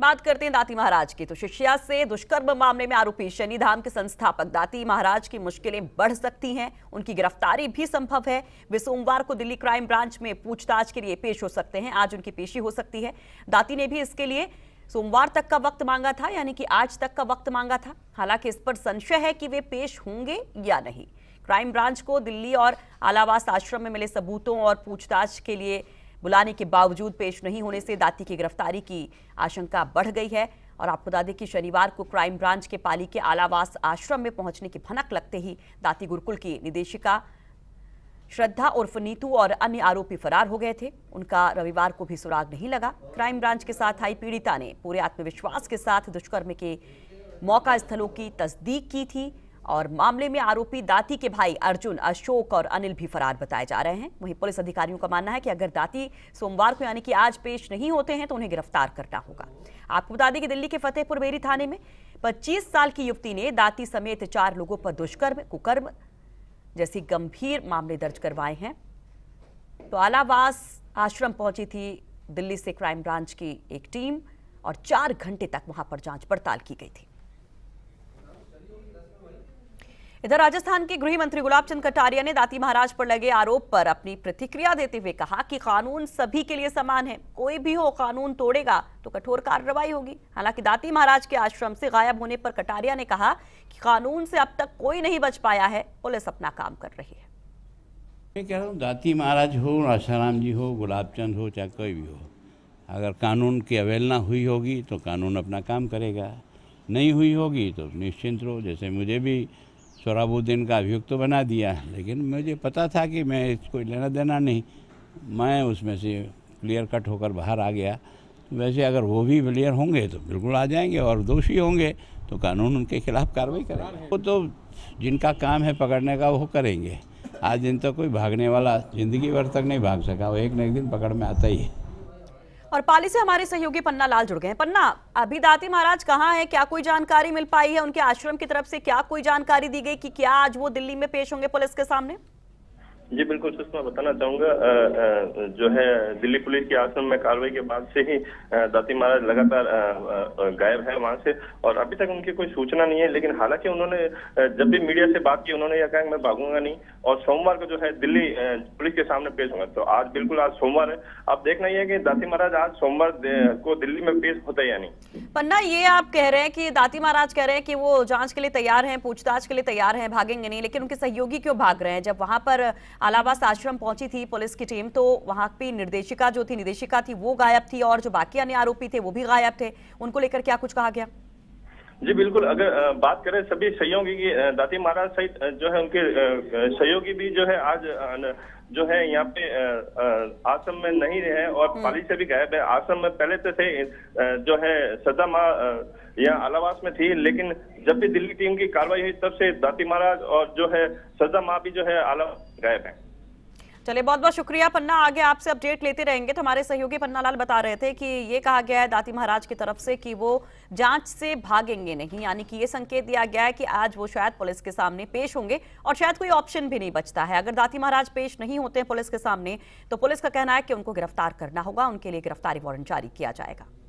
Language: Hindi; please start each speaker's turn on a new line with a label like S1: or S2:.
S1: बात करते हैं दाती महाराज की तो शिष्या से दुष्कर्म मामले में आरोपी शनिधाम के संस्थापक दाती महाराज की मुश्किलें बढ़ सकती हैं उनकी गिरफ्तारी भी संभव है वे सोमवार को दिल्ली क्राइम ब्रांच में पूछताछ के लिए पेश हो सकते हैं आज उनकी पेशी हो सकती है दाती ने भी इसके लिए सोमवार तक का वक्त मांगा था यानी कि आज तक का वक्त मांगा था हालांकि इस पर संशय है कि वे पेश होंगे या नहीं क्राइम ब्रांच को दिल्ली और आलावास आश्रम में मिले सबूतों और पूछताछ के लिए बुलाने के बावजूद पेश नहीं होने से दाती की गिरफ्तारी की आशंका बढ़ गई है और आपको बता दें कि शनिवार को क्राइम ब्रांच के पाली के आलावास आश्रम में पहुंचने की भनक लगते ही दाती गुरुकुल की निदेशिका श्रद्धा उर्फ नीतू और अन्य आरोपी फरार हो गए थे उनका रविवार को भी सुराग नहीं लगा क्राइम ब्रांच के साथ आई पीड़िता ने पूरे आत्मविश्वास के साथ दुष्कर्म के मौका स्थलों की तस्दीक की थी और मामले में आरोपी दाती के भाई अर्जुन अशोक और अनिल भी फरार बताए जा रहे हैं वहीं पुलिस अधिकारियों का मानना है कि अगर दाती सोमवार को यानी कि आज पेश नहीं होते हैं तो उन्हें गिरफ्तार करना होगा आपको बता दें कि दिल्ली के फतेहपुर बेरी थाने में 25 साल की युवती ने दाती समेत चार लोगों पर दुष्कर्म कुकर्म जैसी गंभीर मामले दर्ज करवाए हैं तो आलावास आश्रम पहुंची थी दिल्ली से क्राइम ब्रांच की एक टीम और चार घंटे तक वहां पर जांच पड़ताल की गई थी इधर राजस्थान के गृह मंत्री गुलाब चंद कटारिया ने दाती महाराज पर लगे आरोप पर अपनी प्रतिक्रिया देते हुए कहा कि कानून सभी के लिए समान है कोई भी हो कानून तोड़ेगा तो कठोर कार्रवाई होगी हालांकि दाती महाराज के आश्रम से गायब होने पर कटारिया ने कहा कि कानून से अब तक कोई नहीं बच पाया है पुलिस अपना काम कर रही है
S2: मैं कह रहा हूँ दाती महाराज हो आशाराम जी हो गुलाब चंद हो चाहे कोई भी हो अगर कानून की अवहेलना हुई होगी तो कानून अपना काम करेगा नहीं हुई होगी तो निश्चिंत रहो जैसे मुझे भी शराबुद्दीन का अभियुक्त तो बना दिया लेकिन मुझे पता था कि मैं इसको लेना देना नहीं मैं उसमें से क्लियर कट होकर बाहर आ गया तो वैसे अगर वो भी क्लियर होंगे तो बिल्कुल आ जाएंगे और दोषी होंगे तो कानून उनके खिलाफ कार्रवाई करेंगे वो तो जिनका काम है पकड़ने का वो करेंगे आज दिन तक तो कोई भागने वाला ज़िंदगी भर तक नहीं भाग सका वो एक न एक दिन पकड़ में आता ही है
S1: और पाली से हमारे सहयोगी पन्ना लाल जुड़ गए हैं पन्ना अभी दाती महाराज कहाँ है क्या कोई जानकारी मिल पाई है उनके आश्रम की तरफ से क्या कोई जानकारी दी गई कि क्या आज वो दिल्ली में पेश होंगे पुलिस के सामने
S3: जी बिल्कुल सुषमा बताना चाहूंगा जो है दिल्ली पुलिस के आश्रम में कार्रवाई के बाद से ही दाती महाराज लगातार गायब है वहां से और अभी तक उनकी कोई सूचना नहीं है लेकिन हालांकि उन्होंने जब भी मीडिया से बात की उन्होंने यह कहा कि मैं भागूंगा नहीं और सोमवार को जो है दिल्ली पुलिस के सामने पेश होगा तो आज बिल्कुल आज सोमवार है अब देखना यह है की दाती महाराज आज सोमवार को दिल्ली में पेश होते या नहीं
S1: पन्ना ये आप कह रहे हैं की दाती महाराज कह रहे हैं की वो जांच के लिए तैयार है पूछताछ के लिए तैयार है भागेंगे नहीं लेकिन उनके सहयोगी क्यों भाग रहे हैं जब वहां पर अलावास आश्रम पहुंची थी पुलिस की टीम तो वहां पर निर्देशिका जो थी निदेशिका थी वो गायब थी और जो बाकी अन्य आरोपी थे वो भी गायब थे उनको लेकर क्या कुछ कहा गया
S3: जी बिल्कुल अगर बात करें सभी सहयोगी की दाती महाराज सहित जो है उनके सहयोगी भी जो है आज जो है यहाँ पे आश्रम में नहीं है और हम्म। पाली से भी गायब है आश्रम में पहले से तो थे जो है सदा माँ यह अलावास में थी लेकिन जब भी दिल्ली टीम की कार्रवाई हुई तब से दाती महाराज और जो है सजा माँ भी जो है अलावास गायब है
S1: चलिए बहुत बहुत शुक्रिया पन्ना आगे आपसे अपडेट लेते रहेंगे तो हमारे सहयोगी पन्ना लाल बता रहे थे कि ये कहा गया है दाती महाराज की तरफ से कि वो जांच से भागेंगे नहीं यानी कि ये संकेत दिया गया है कि आज वो शायद पुलिस के सामने पेश होंगे और शायद कोई ऑप्शन भी नहीं बचता है अगर दाती महाराज पेश नहीं होते पुलिस के सामने तो पुलिस का कहना है कि उनको गिरफ्तार करना होगा उनके लिए गिरफ्तारी वारंट जारी किया जाएगा